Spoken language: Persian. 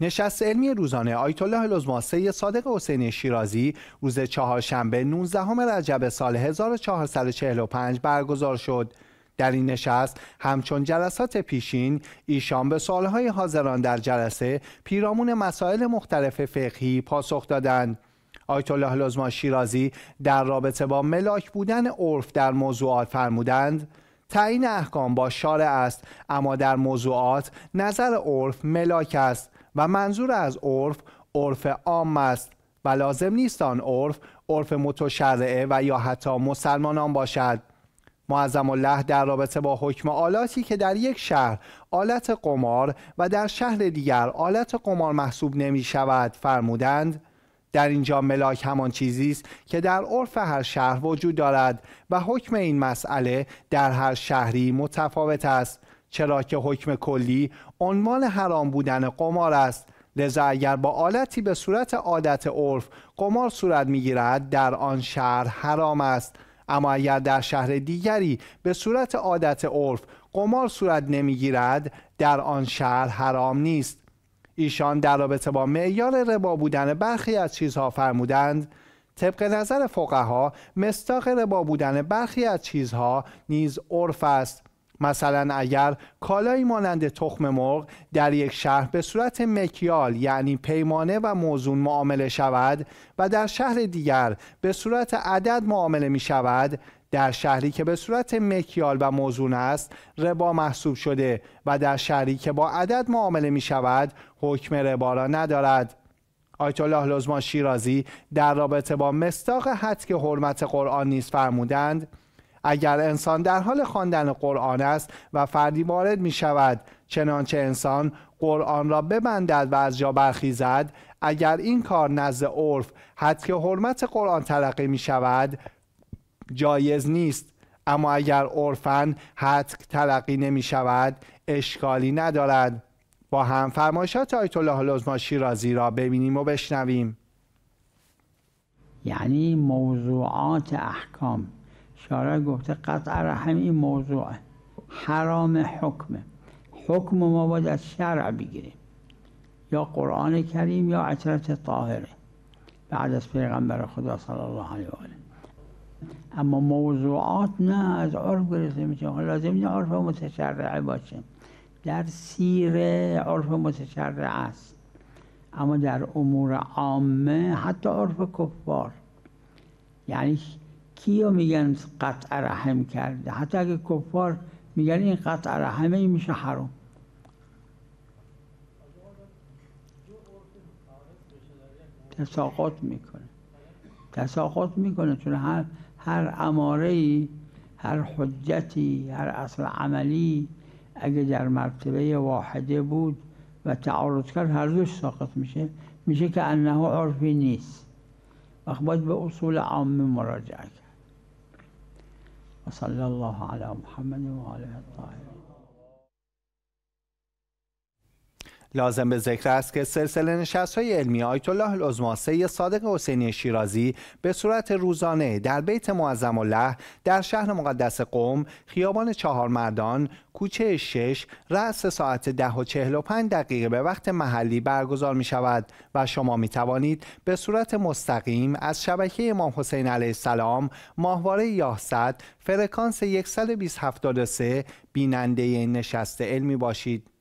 نشست علمی روزانه آیت الله العظما صادق حسین شیرازی روز چهارشنبه 19 رجب سال 1445 برگزار شد در این نشست همچون جلسات پیشین ایشان به سالهای حاضران در جلسه پیرامون مسائل مختلف فقهی پاسخ دادند آیت الله شیرازی در رابطه با ملاک بودن عرف در موضوعات فرمودند تعیین احکام با شارع است اما در موضوعات نظر عرف ملاک است و منظور از عرف عرف عام است و لازم نیست آن عرف عرف متشرعه و یا حتی مسلمانان باشد معظم الله در رابطه با حکم آلاتی که در یک شهر آلت قمار و در شهر دیگر آلت قمار محسوب نمی شود فرمودند در اینجا ملاک همان چیزی است که در عرف هر شهر وجود دارد و حکم این مسئله در هر شهری متفاوت است چرا که حکم کلی عنوان حرام بودن قمار است لذا اگر با آلتی به صورت عادت عرف قمار صورت میگیرد در آن شهر حرام است اما اگر در شهر دیگری به صورت عادت عرف قمار صورت نمیگیرد در آن شهر حرام نیست ایشان در رابطه با معیار ربا بودن برخی از چیزها فرمودند طبق نظر فقها مستاق ربا بودن برخی از چیزها نیز عرف است مثلا اگر کالایی مانند تخم مرغ در یک شهر به صورت مکیال یعنی پیمانه و موزون معامله شود و در شهر دیگر به صورت عدد معامله می شود در شهری که به صورت مکیال و موزون است ربا محسوب شده و در شهری که با عدد معامله می شود حکم ربا را ندارد آیت الله لزمان شیرازی در رابطه با مستاق حد که حرمت قرآن نیز فرمودند اگر انسان در حال خواندن قرآن است و فردی وارد می شود چنانچه انسان قرآن را ببندد و از جا برخیزد اگر این کار نزد عرف حد که حرمت قرآن تلقی می شود جایز نیست اما اگر عرفا حد تلقی نمی شود اشکالی ندارد با هم فرمایشات آیت الله لزما شیرازی را ببینیم و بشنویم یعنی موضوعات احکام شارع گفته قطع رحم این موضوع حرام حکمه حکم ما باید از شرع بگیریم یا قرآن کریم یا عطرت طاهره بعد از پیغمبر خدا صلی الله علیه و آله اما موضوعات نه از عرف گرفته میشه لازم نیست عرف متشرعه باشه در سیره عرف متشرع است اما در امور عامه حتی عرف کفار یعنی کیو میگن قطع رحم کرده حتی اگه کفار میگن این قطع رحمه این میشه حرام تساقط میکنه تساقط میکنه چون هر هر ای هر حجتی هر اصل عملی اگه در مرتبه واحده بود و تعارض کرد هر دوش ساقط میشه میشه که انه عرفی نیست و باید به اصول عام مراجعه کرد وصلى الله على محمد وعلى آله الطاهرين لازم به ذکر است که سلسله نشست های علمی آیت الله العظما صادق حسینی شیرازی به صورت روزانه در بیت معظم الله در شهر مقدس قوم خیابان چهار مردان کوچه 6 رأس ساعت ده و پنج دقیقه به وقت محلی برگزار می شود و شما می توانید به صورت مستقیم از شبکه امام حسین علیه السلام ماهواره یاهصد فرکانس ۱۲۷۳ بیننده این نشست علمی باشید.